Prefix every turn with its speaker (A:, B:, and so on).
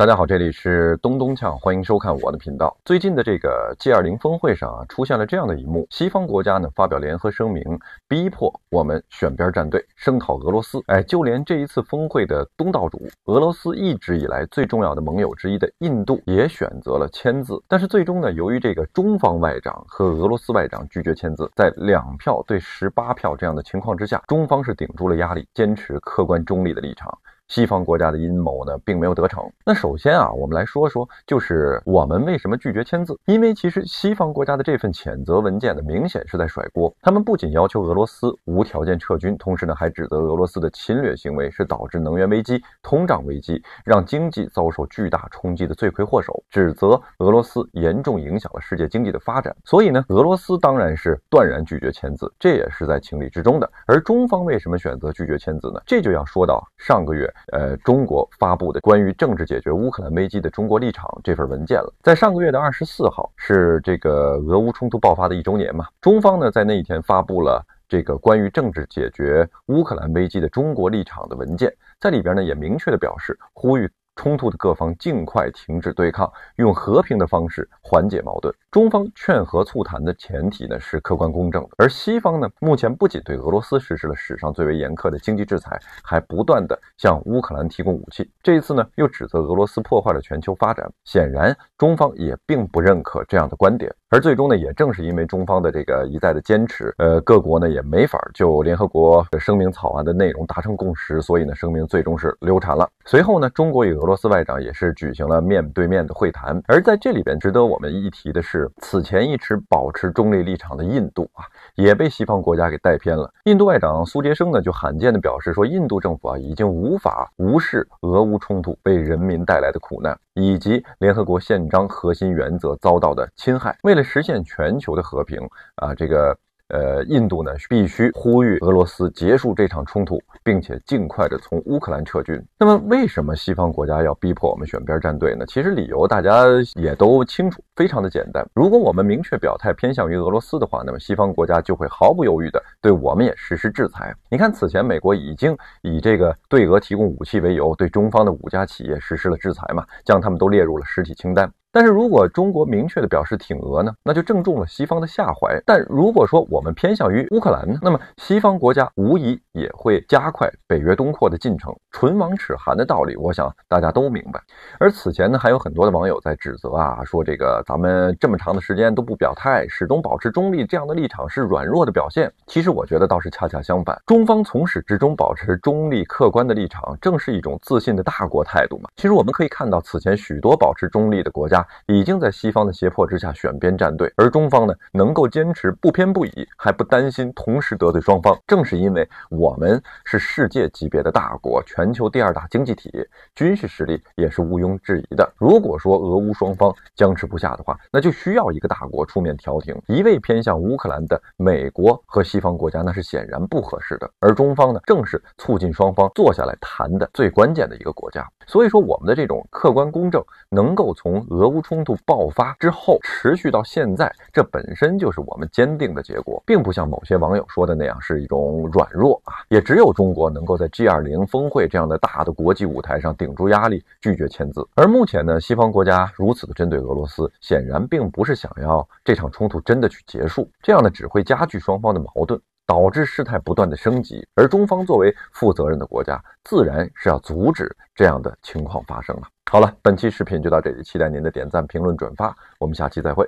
A: 大家好，这里是咚咚锵，欢迎收看我的频道。最近的这个 G 二零峰会上啊，出现了这样的一幕：西方国家呢发表联合声明，逼迫我们选边站队，声讨俄罗斯。哎，就连这一次峰会的东道主俄罗斯一直以来最重要的盟友之一的印度也选择了签字。但是最终呢，由于这个中方外长和俄罗斯外长拒绝签字，在两票对十八票这样的情况之下，中方是顶住了压力，坚持客观中立的立场。西方国家的阴谋呢，并没有得逞。那首先啊，我们来说说，就是我们为什么拒绝签字？因为其实西方国家的这份谴责文件呢，明显是在甩锅。他们不仅要求俄罗斯无条件撤军，同时呢，还指责俄罗斯的侵略行为是导致能源危机、通胀危机，让经济遭受巨大冲击的罪魁祸首，指责俄罗斯严重影响了世界经济的发展。所以呢，俄罗斯当然是断然拒绝签字，这也是在情理之中的。而中方为什么选择拒绝签字呢？这就要说到上个月。呃，中国发布的关于政治解决乌克兰危机的中国立场这份文件了，在上个月的二十四号，是这个俄乌冲突爆发的一周年嘛？中方呢在那一天发布了这个关于政治解决乌克兰危机的中国立场的文件，在里边呢也明确的表示，呼吁。冲突的各方尽快停止对抗，用和平的方式缓解矛盾。中方劝和促谈的前提呢是客观公正的，而西方呢目前不仅对俄罗斯实施了史上最为严苛的经济制裁，还不断的向乌克兰提供武器。这一次呢又指责俄罗斯破坏了全球发展，显然中方也并不认可这样的观点。而最终呢也正是因为中方的这个一再的坚持，呃各国呢也没法就联合国声明草案的内容达成共识，所以呢声明最终是流产了。随后呢中国与俄俄罗斯外长也是举行了面对面的会谈，而在这里边，值得我们一提的是，此前一直保持中立立场的印度啊，也被西方国家给带偏了。印度外长苏杰生呢，就罕见的表示说，印度政府啊，已经无法无视俄乌冲突为人民带来的苦难，以及联合国宪章核心原则遭到的侵害。为了实现全球的和平啊，这个。呃，印度呢必须呼吁俄罗斯结束这场冲突，并且尽快的从乌克兰撤军。那么，为什么西方国家要逼迫我们选边站队呢？其实理由大家也都清楚，非常的简单。如果我们明确表态偏向于俄罗斯的话，那么西方国家就会毫不犹豫的对我们也实施制裁。你看，此前美国已经以这个对俄提供武器为由，对中方的五家企业实施了制裁嘛，将他们都列入了实体清单。但是，如果中国明确的表示挺俄呢，那就正中了西方的下怀。但如果说我们偏向于乌克兰呢，那么西方国家无疑也会加快北约东扩的进程。唇亡齿寒的道理，我想大家都明白。而此前呢，还有很多的网友在指责啊，说这个咱们这么长的时间都不表态，始终保持中立这样的立场是软弱的表现。其实我觉得倒是恰恰相反，中方从始至终保持中立客观的立场，正是一种自信的大国态度嘛。其实我们可以看到，此前许多保持中立的国家。已经在西方的胁迫之下选边站队，而中方呢能够坚持不偏不倚，还不担心同时得罪双方，正是因为我们是世界级别的大国，全球第二大经济体，军事实力也是毋庸置疑的。如果说俄乌双方僵持不下的话，那就需要一个大国出面调停。一味偏向乌克兰的美国和西方国家，那是显然不合适的。而中方呢，正是促进双方坐下来谈的最关键的一个国家。所以说，我们的这种客观公正，能够从俄。俄乌冲突爆发之后，持续到现在，这本身就是我们坚定的结果，并不像某些网友说的那样是一种软弱啊。也只有中国能够在 G20 峰会这样的大的国际舞台上顶住压力，拒绝签字。而目前呢，西方国家如此的针对俄罗斯，显然并不是想要这场冲突真的去结束，这样的只会加剧双方的矛盾。导致事态不断的升级，而中方作为负责任的国家，自然是要阻止这样的情况发生了。好了，本期视频就到这里，期待您的点赞、评论、转发，我们下期再会。